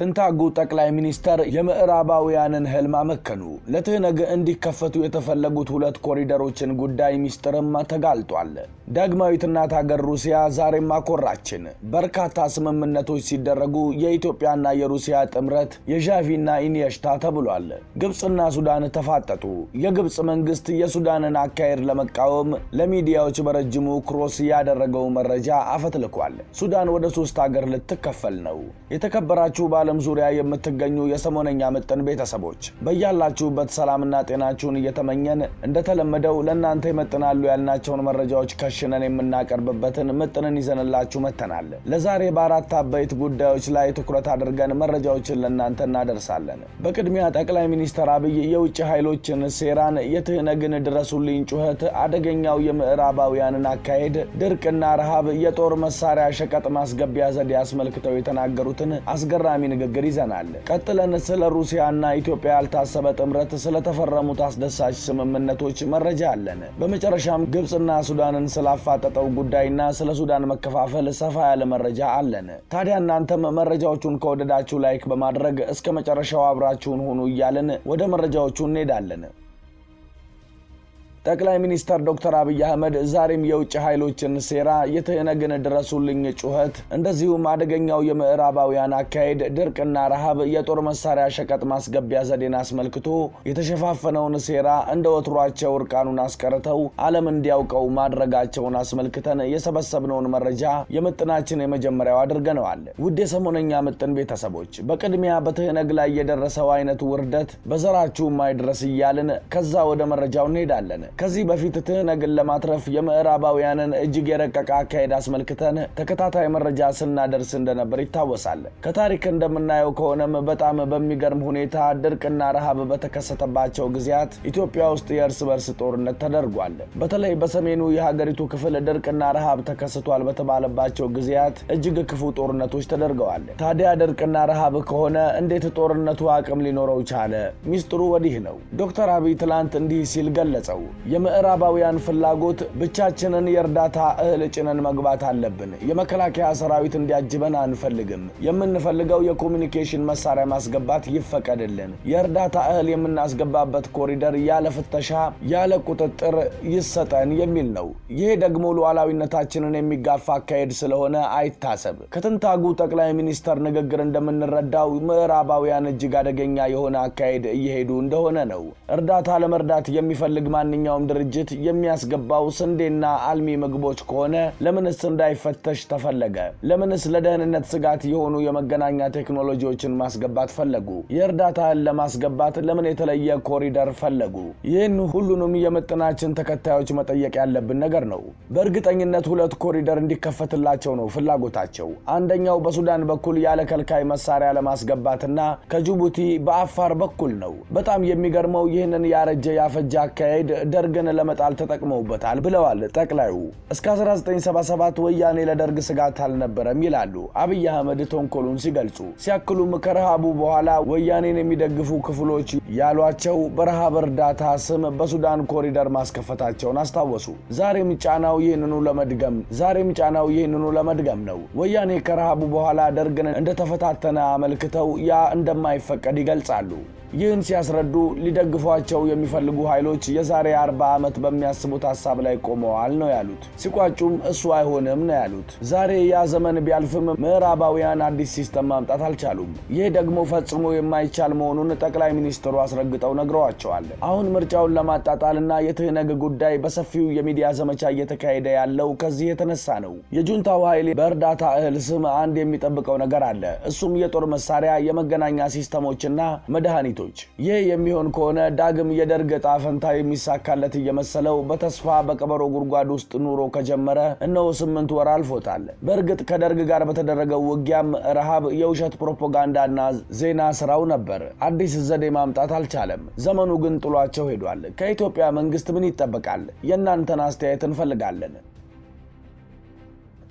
ትንታጉ ጠቅላይ ሚኒስተር የምዕራባውያንን ህልም አመከኑ። ለትህነግ እንዲከፈቱ የተፈለጉት ሁለት ኮሪደሮችን ጉዳይ ሚስጥርም ተጋልጧል። ዳግማዊት እናት ሀገር ሩሲያ ዛሬም አኮራችን። በርካታ ስምምነቶች ሲደረጉ የኢትዮጵያና የሩሲያ ጥምረት የዣቪና ኢኒየሽታ ተብሏል። ግብፅና ሱዳን ተፋጠጡ። የግብፅ መንግስት የሱዳንን አካሄድ ለመቃወም ለሚዲያዎች በረጅሙ ክሮስ ያደረገው መረጃ አፈትልኳል። ሱዳን ወደ ሶስት ሀገር ልትከፈል ነው። የተከበራችሁ በዓለም ዙሪያ የምትገኙ የሰሞነኛ ምጥን ቤተሰቦች በያላችሁበት ሰላምና ጤናችሁን እየተመኘን እንደተለመደው ለእናንተ ይመጥናሉ ያልናቸውን መረጃዎች ከሽ ዳይሬክሽንን የምናቀርብበትን ምጥንን ይዘንላችሁ መተናል። ለዛሬ በአራት አበይት ጉዳዮች ላይ ትኩረት አድርገን መረጃዎችን ለእናንተ እናደርሳለን። በቅድሚያ ጠቅላይ ሚኒስትር አብይ የውጭ ኃይሎችን ሴራን፣ የትህነግን ድረሱልኝ ጩኸት፣ አደገኛው የምዕራባውያንን አካሄድ፣ ድርቅና ረሃብ፣ የጦር መሳሪያ ሸቀጥ ማስገቢያ ዘዴ አስመልክተው የተናገሩትን አስገራሚ ንግግር ይዘናል። ቀጥለን ስለ ሩሲያና ኢትዮጵያ ያልታሰበ ጥምረት ስለተፈረሙት አስደሳች ስምምነቶች መረጃ አለን። በመጨረሻም ግብፅና ሱዳንን ስለ ስላፋጠጠው ጉዳይና ስለ ሱዳን መከፋፈል ሰፋ ያለ መረጃ አለን። ታዲያ እናንተም መረጃዎቹን ከወደዳችሁ ላይክ በማድረግ እስከ መጨረሻው አብራችሁን ሁኑ እያልን ወደ መረጃዎቹ እንሄዳለን። ጠቅላይ ሚኒስተር ዶክተር አብይ አህመድ ዛሬም የውጭ ኃይሎችን ሴራ፣ የትህነግን ድረሱልኝ ጩኸት፣ እንደዚሁም አደገኛው የምዕራባውያን አካሄድ፣ ድርቅና ረሃብ፣ የጦር መሳሪያ ሸቀጥ ማስገቢያ ዘዴን አስመልክቶ የተሸፋፈነውን ሴራ እንደ ወትሯቸው እርቃኑን አስቀርተው ዓለም እንዲያውቀው ማድረጋቸውን አስመልክተን የሰበሰብነውን መረጃ የምጥናችን የመጀመሪያው አድርገነዋል። ውድ የሰሞነኛ ምጥን ቤተሰቦች በቅድሚያ በትህነግ ላይ የደረሰው አይነት ውርደት በዘራችሁም አይድረስ እያልን ከዛ ወደ መረጃው እንሄዳለን። ከዚህ በፊት ትህነግን ለማትረፍ የምዕራባውያንን እጅግ የረቀቀ አካሄድ አስመልክተን ተከታታይ መረጃ ስናደርስ እንደነበር ይታወሳል። ከታሪክ እንደምናየው ከሆነም በጣም በሚገርም ሁኔታ ድርቅና ረሃብ በተከሰተባቸው ጊዜያት ኢትዮጵያ ውስጥ የእርስ በርስ ጦርነት ተደርጓል። በተለይ በሰሜኑ የሀገሪቱ ክፍል ድርቅና ረሃብ ተከስቷል በተባለባቸው ጊዜያት እጅግ ክፉ ጦርነቶች ተደርገዋል። ታዲያ ድርቅና ረሃብ ከሆነ እንዴት ጦርነቱ አቅም ሊኖረው ቻለ? ሚስጥሩ ወዲህ ነው። ዶክተር አብይ ትላንት እንዲህ ሲል ገለጸው። የምዕራባውያን ፍላጎት ብቻችንን የእርዳታ እህል ጭነን መግባት አለብን። የመከላከያ ሰራዊት እንዲያጅበን አንፈልግም። የምንፈልገው የኮሚኒኬሽን መሳሪያ ማስገባት ይፈቀድልን። የእርዳታ እህል የምናስገባበት ኮሪደር ያለ ፍተሻ፣ ያለ ቁጥጥር ይሰጠን የሚል ነው። ይሄ ደግሞ ሉዓላዊነታችንን የሚጋፋ አካሄድ ስለሆነ አይታሰብ። ከትንታጉ ጠቅላይ ሚኒስተር ንግግር እንደምንረዳው ምዕራባውያን እጅግ አደገኛ የሆነ አካሄድ እየሄዱ እንደሆነ ነው። እርዳታ ለመርዳት የሚፈልግ ማንኛው ማንኛውም ድርጅት የሚያስገባው ስንዴና አልሚ ምግቦች ከሆነ ለምንስ እንዳይፈተሽ ተፈለገ? ለምንስ ለደህንነት ስጋት የሆኑ የመገናኛ ቴክኖሎጂዎችን ማስገባት ፈለጉ? የእርዳታን ለማስገባት ለምን የተለየ ኮሪደር ፈለጉ? ይህን ሁሉንም የምጥናችን ተከታዮች መጠየቅ ያለብን ነገር ነው። በእርግጠኝነት ሁለት ኮሪደር እንዲከፈትላቸው ነው ፍላጎታቸው። አንደኛው በሱዳን በኩል ያለ ከልካይ መሳሪያ ለማስገባትና ከጅቡቲ በአፋር በኩል ነው። በጣም የሚገርመው ይህንን ያረጀ ያፈጀ አካሄድ ደርግን ለመጣል ተጠቅመውበታል ብለዋል ጠቅላዩ። እስከ 1977 ወያኔ ለደርግ ስጋት አልነበረም ይላሉ አብይ አህመድ ተንኮሉን ሲገልጹ። ሲያክሉም ከረሃቡ በኋላ ወያኔን የሚደግፉ ክፍሎች ያሏቸው በረሃብ እርዳታ ስም በሱዳን ኮሪደር ማስከፈታቸውን አስታወሱ። ዛሬም ጫናው ይህንኑ ለመድገም ዛሬም ጫናው ይህንኑ ለመድገም ነው። ወያኔ ከረሃቡ በኋላ ደርግን እንደተፈታተነ አመልክተው ያ እንደማይፈቀድ ይገልጻሉ። ይህን ሲያስረዱ ሊደግፏቸው የሚፈልጉ ኃይሎች የዛሬ 40 ዓመት በሚያስቡት ሀሳብ ላይ ቆመዋል ነው ያሉት። ሲቋጩም እሱ አይሆንም ነው ያሉት። ዛሬ ያ ዘመን ቢያልፍም ምዕራባውያን አዲስ ሲስተም ማምጣት አልቻሉም። ይህ ደግሞ ፈጽሞ የማይቻል መሆኑን ጠቅላይ ሚኒስትሩ አስረግጠው ነግረዋቸዋል። አሁን ምርጫውን ለማጣጣልና የትህነግ ጉዳይ በሰፊው የሚዲያ ዘመቻ እየተካሄደ ያለው ከዚህ የተነሳ ነው። የጁንታው ኃይል በእርዳታ እህል ስም አንድ የሚጠብቀው ነገር አለ። እሱም የጦር መሳሪያ፣ የመገናኛ ሲስተሞችና መድኃኒቱ ድርጊቶች። ይህ የሚሆን ከሆነ ዳግም የደርግ ዕጣ ፈንታ የሚሳካለት እየመሰለው በተስፋ በቀበሮ ጉድጓድ ውስጥ ኑሮ ከጀመረ እነሆ ስምንት ወር አልፎታል። በእርግጥ ከደርግ ጋር በተደረገው ውጊያም ረሃብ የውሸት ፕሮፓጋንዳና ዜና ስራው ነበር። አዲስ ዘዴ ማምጣት አልቻለም። ዘመኑ ግን ጥሏቸው ሄዷል። ከኢትዮጵያ መንግስት ምን ይጠበቃል? የእናንተን አስተያየት እንፈልጋለን።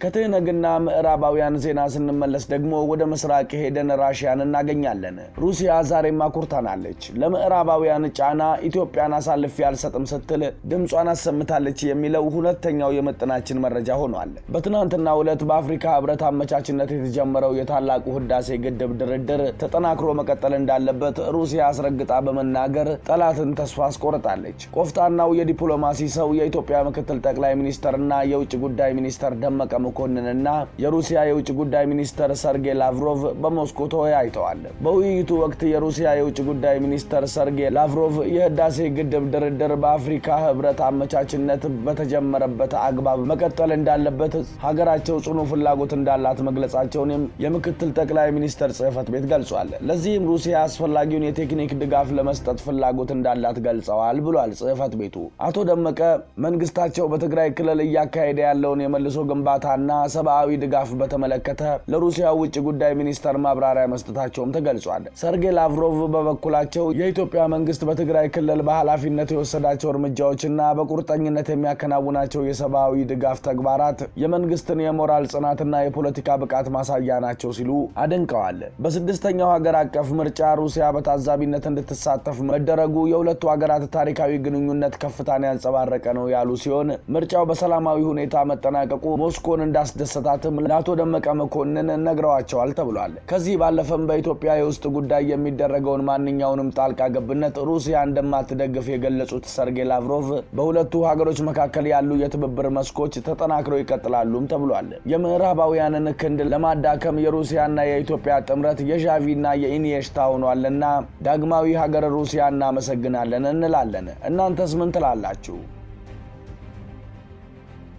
ከትህነግና ምዕራባውያን ዜና ስንመለስ ደግሞ ወደ ምስራቅ ሄደን ራሽያን እናገኛለን። ሩሲያ ዛሬም አኩርታናለች፣ ለምዕራባውያን ጫና ኢትዮጵያን አሳልፌ አልሰጥም ስትል ድምጿን አሰምታለች የሚለው ሁለተኛው የመጠናችን መረጃ ሆኗል። በትናንትና ዕለት በአፍሪካ ህብረት አመቻችነት የተጀመረው የታላቁ ህዳሴ ግድብ ድርድር ተጠናክሮ መቀጠል እንዳለበት ሩሲያ አስረግጣ በመናገር ጠላትን ተስፋ አስቆርጣለች። ቆፍጣናው የዲፕሎማሲ ሰው የኢትዮጵያ ምክትል ጠቅላይ ሚኒስተርና የውጭ ጉዳይ ሚኒስትር ደመቀ መኮንንና የሩሲያ የውጭ ጉዳይ ሚኒስተር ሰርጌ ላቭሮቭ በሞስኮ ተወያይተዋል። በውይይቱ ወቅት የሩሲያ የውጭ ጉዳይ ሚኒስተር ሰርጌ ላቭሮቭ የህዳሴ ግድብ ድርድር በአፍሪካ ህብረት አመቻችነት በተጀመረበት አግባብ መቀጠል እንዳለበት ሀገራቸው ጽኑ ፍላጎት እንዳላት መግለጻቸውን የምክትል ጠቅላይ ሚኒስተር ጽህፈት ቤት ገልጿል። ለዚህም ሩሲያ አስፈላጊውን የቴክኒክ ድጋፍ ለመስጠት ፍላጎት እንዳላት ገልጸዋል ብሏል ጽህፈት ቤቱ። አቶ ደመቀ መንግስታቸው በትግራይ ክልል እያካሄደ ያለውን የመልሶ ግንባታ እርዳታና ሰብአዊ ድጋፍ በተመለከተ ለሩሲያ ውጭ ጉዳይ ሚኒስተር ማብራሪያ መስጠታቸውም ተገልጿል። ሰርጌይ ላቭሮቭ በበኩላቸው የኢትዮጵያ መንግስት በትግራይ ክልል በኃላፊነት የወሰዳቸው እርምጃዎችና በቁርጠኝነት የሚያከናውናቸው የሰብአዊ ድጋፍ ተግባራት የመንግስትን የሞራል ጽናትና የፖለቲካ ብቃት ማሳያ ናቸው ሲሉ አደንቀዋል። በስድስተኛው ሀገር አቀፍ ምርጫ ሩሲያ በታዛቢነት እንድትሳተፍ መደረጉ የሁለቱ ሀገራት ታሪካዊ ግንኙነት ከፍታን ያንጸባረቀ ነው ያሉ ሲሆን ምርጫው በሰላማዊ ሁኔታ መጠናቀቁ ሞስኮን እንዳስደሰታትም ለአቶ ደመቀ መኮንን ነግረዋቸዋል ተብሏል። ከዚህ ባለፈም በኢትዮጵያ የውስጥ ጉዳይ የሚደረገውን ማንኛውንም ጣልቃ ገብነት ሩሲያ እንደማትደግፍ የገለጹት ሰርጌ ላቭሮቭ በሁለቱ ሀገሮች መካከል ያሉ የትብብር መስኮች ተጠናክረው ይቀጥላሉም ተብሏል። የምዕራባውያንን ክንድ ለማዳከም የሩሲያና የኢትዮጵያ ጥምረት የዣቪና የኢኒየሽታ ሆኗልና ዳግማዊ ሀገር ሩሲያ እናመሰግናለን እንላለን። እናንተስ ምን ትላላችሁ?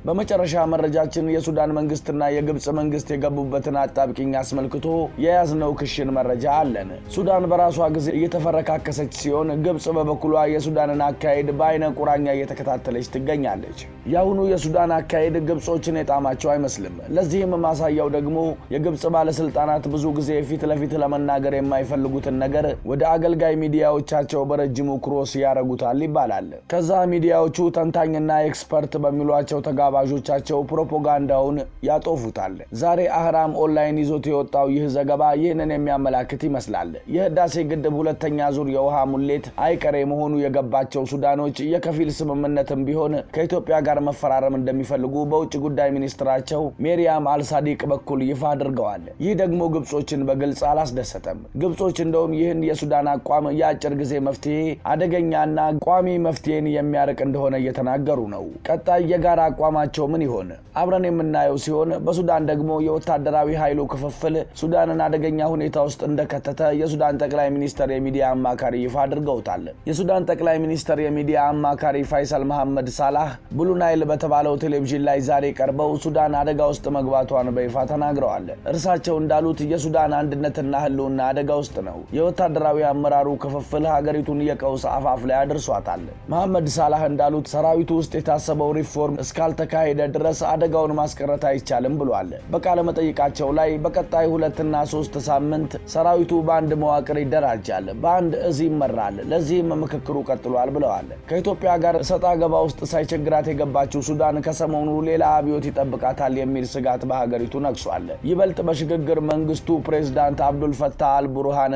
በመጨረሻ መረጃችን የሱዳን መንግስትና የግብፅ መንግስት የገቡበትን አጣብቂኝ አስመልክቶ የያዝነው ክሽን መረጃ አለን። ሱዳን በራሷ ጊዜ እየተፈረካከሰች ሲሆን፣ ግብፅ በበኩሏ የሱዳንን አካሄድ በአይነ ቁራኛ እየተከታተለች ትገኛለች። የአሁኑ የሱዳን አካሄድ ግብጾችን የጣማቸው አይመስልም። ለዚህም ማሳያው ደግሞ የግብፅ ባለስልጣናት ብዙ ጊዜ ፊት ለፊት ለመናገር የማይፈልጉትን ነገር ወደ አገልጋይ ሚዲያዎቻቸው በረጅሙ ክሮስ ያረጉታል ይባላል። ከዛ ሚዲያዎቹ ተንታኝና ኤክስፐርት በሚሏቸው ተጋ አባባዦቻቸው ፕሮፓጋንዳውን ያጦፉታል። ዛሬ አህራም ኦንላይን ይዞት የወጣው ይህ ዘገባ ይህንን የሚያመላክት ይመስላል። የህዳሴ ግድብ ሁለተኛ ዙር የውሃ ሙሌት አይቀሬ መሆኑ የገባቸው ሱዳኖች የከፊል ስምምነትም ቢሆን ከኢትዮጵያ ጋር መፈራረም እንደሚፈልጉ በውጭ ጉዳይ ሚኒስትራቸው ሜሪያም አልሳዲቅ በኩል ይፋ አድርገዋል። ይህ ደግሞ ግብጾችን በግልጽ አላስደሰተም። ግብጾች እንደውም ይህን የሱዳን አቋም የአጭር ጊዜ መፍትሄ አደገኛና ቋሚ መፍትሄን የሚያርቅ እንደሆነ እየተናገሩ ነው። ቀጣይ የጋራ አቋም አቋማቸው ምን ይሆን አብረን የምናየው ሲሆን በሱዳን ደግሞ የወታደራዊ ኃይሉ ክፍፍል ሱዳንን አደገኛ ሁኔታ ውስጥ እንደከተተ የሱዳን ጠቅላይ ሚኒስተር የሚዲያ አማካሪ ይፋ አድርገውታል። የሱዳን ጠቅላይ ሚኒስተር የሚዲያ አማካሪ ፋይሳል መሐመድ ሳላህ ብሉ ናይል በተባለው ቴሌቪዥን ላይ ዛሬ ቀርበው ሱዳን አደጋ ውስጥ መግባቷን በይፋ ተናግረዋል። እርሳቸው እንዳሉት የሱዳን አንድነትና ህልውና አደጋ ውስጥ ነው። የወታደራዊ አመራሩ ክፍፍል ሀገሪቱን የቀውስ አፋፍ ላይ አድርሷታል። መሐመድ ሳላህ እንዳሉት ሰራዊቱ ውስጥ የታሰበው ሪፎርም እስካልተ ከተካሄደ ድረስ አደጋውን ማስቀረት አይቻልም ብሏል። በቃለ መጠይቃቸው ላይ በቀጣይ ሁለትና ሶስት ሳምንት ሰራዊቱ በአንድ መዋቅር ይደራጃል፣ በአንድ እዝ ይመራል፣ ለዚህም ምክክሩ ቀጥሏል ብለዋል። ከኢትዮጵያ ጋር ሰጣ ገባ ውስጥ ሳይቸግራት የገባችው ሱዳን ከሰሞኑ ሌላ አብዮት ይጠብቃታል የሚል ስጋት በሀገሪቱ ነግሷል። ይበልጥ በሽግግር መንግስቱ ፕሬዝዳንት አብዱልፈታህ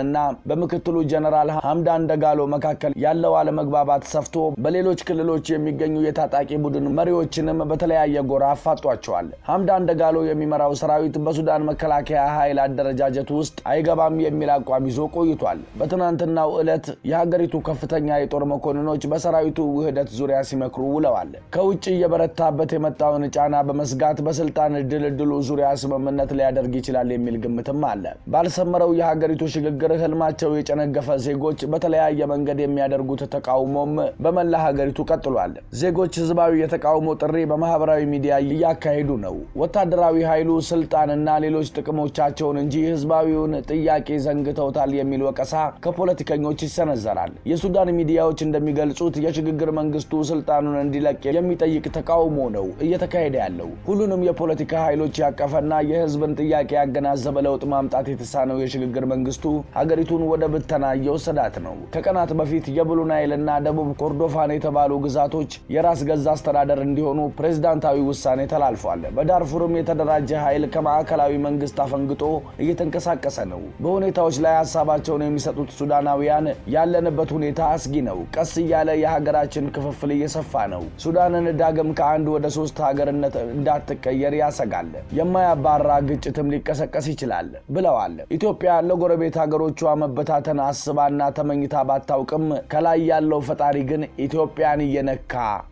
እና በምክትሉ ጀነራል ሀምዳን ደጋሎ መካከል ያለው አለመግባባት ሰፍቶ በሌሎች ክልሎች የሚገኙ የታጣቂ ቡድን መሪዎችንም በተ በተለያየ ጎራ አፋጧቸዋል። ሀምዳን ደጋሎ የሚመራው ሰራዊት በሱዳን መከላከያ ኃይል አደረጃጀት ውስጥ አይገባም የሚል አቋም ይዞ ቆይቷል። በትናንትናው ዕለት የሀገሪቱ ከፍተኛ የጦር መኮንኖች በሰራዊቱ ውህደት ዙሪያ ሲመክሩ ውለዋል። ከውጭ እየበረታበት የመጣውን ጫና በመስጋት በስልጣን ድልድሉ ዙሪያ ስምምነት ሊያደርግ ይችላል የሚል ግምትም አለ። ባልሰመረው የሀገሪቱ ሽግግር ህልማቸው የጨነገፈ ዜጎች በተለያየ መንገድ የሚያደርጉት ተቃውሞም በመላ ሀገሪቱ ቀጥሏል። ዜጎች ህዝባዊ የተቃውሞ ጥሪ በመ ማህበራዊ ሚዲያ እያካሄዱ ነው። ወታደራዊ ኃይሉ ስልጣንና ሌሎች ጥቅሞቻቸውን እንጂ ህዝባዊውን ጥያቄ ዘንግተውታል የሚል ወቀሳ ከፖለቲከኞች ይሰነዘራል። የሱዳን ሚዲያዎች እንደሚገልጹት የሽግግር መንግስቱ ስልጣኑን እንዲለቅ የሚጠይቅ ተቃውሞ ነው እየተካሄደ ያለው። ሁሉንም የፖለቲካ ኃይሎች ያቀፈና የህዝብን ጥያቄ ያገናዘበ ለውጥ ማምጣት የተሳነው የሽግግር መንግስቱ ሀገሪቱን ወደ ብተና እየወሰዳት ነው። ከቀናት በፊት የብሉናይልና ደቡብ ኮርዶፋን የተባሉ ግዛቶች የራስ ገዛ አስተዳደር እንዲሆኑ ፕሬዚደንት ፕሬዝዳንታዊ ውሳኔ ተላልፏል። በዳርፉርም የተደራጀ ኃይል ከማዕከላዊ መንግስት አፈንግጦ እየተንቀሳቀሰ ነው። በሁኔታዎች ላይ ሀሳባቸውን የሚሰጡት ሱዳናውያን ያለንበት ሁኔታ አስጊ ነው፣ ቀስ እያለ የሀገራችን ክፍፍል እየሰፋ ነው፣ ሱዳንን ዳግም ከአንድ ወደ ሶስት ሀገርነት እንዳትቀየር ያሰጋል፣ የማያባራ ግጭትም ሊቀሰቀስ ይችላል ብለዋል። ኢትዮጵያ ለጎረቤት ሀገሮቿ መበታተን አስባና ተመኝታ ባታውቅም ከላይ ያለው ፈጣሪ ግን ኢትዮጵያን እየነካ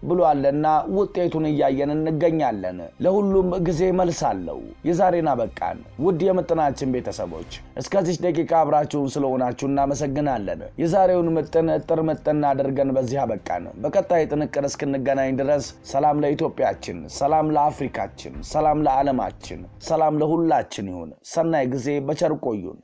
ብሏልና ውጤቱን እያየ እያየን እንገኛለን። ለሁሉም ጊዜ መልስ አለው። የዛሬን አበቃን። ውድ የምጥናችን ቤተሰቦች እስከዚች ደቂቃ አብራችሁን ስለሆናችሁ እናመሰግናለን። የዛሬውን ምጥን እጥር ምጥን አድርገን በዚህ አበቃን። በቀጣይ ጥንቅር እስክንገናኝ ድረስ ሰላም ለኢትዮጵያችን፣ ሰላም ለአፍሪካችን፣ ሰላም ለዓለማችን፣ ሰላም ለሁላችን ይሁን። ሰናይ ጊዜ በቸር ቆዩን።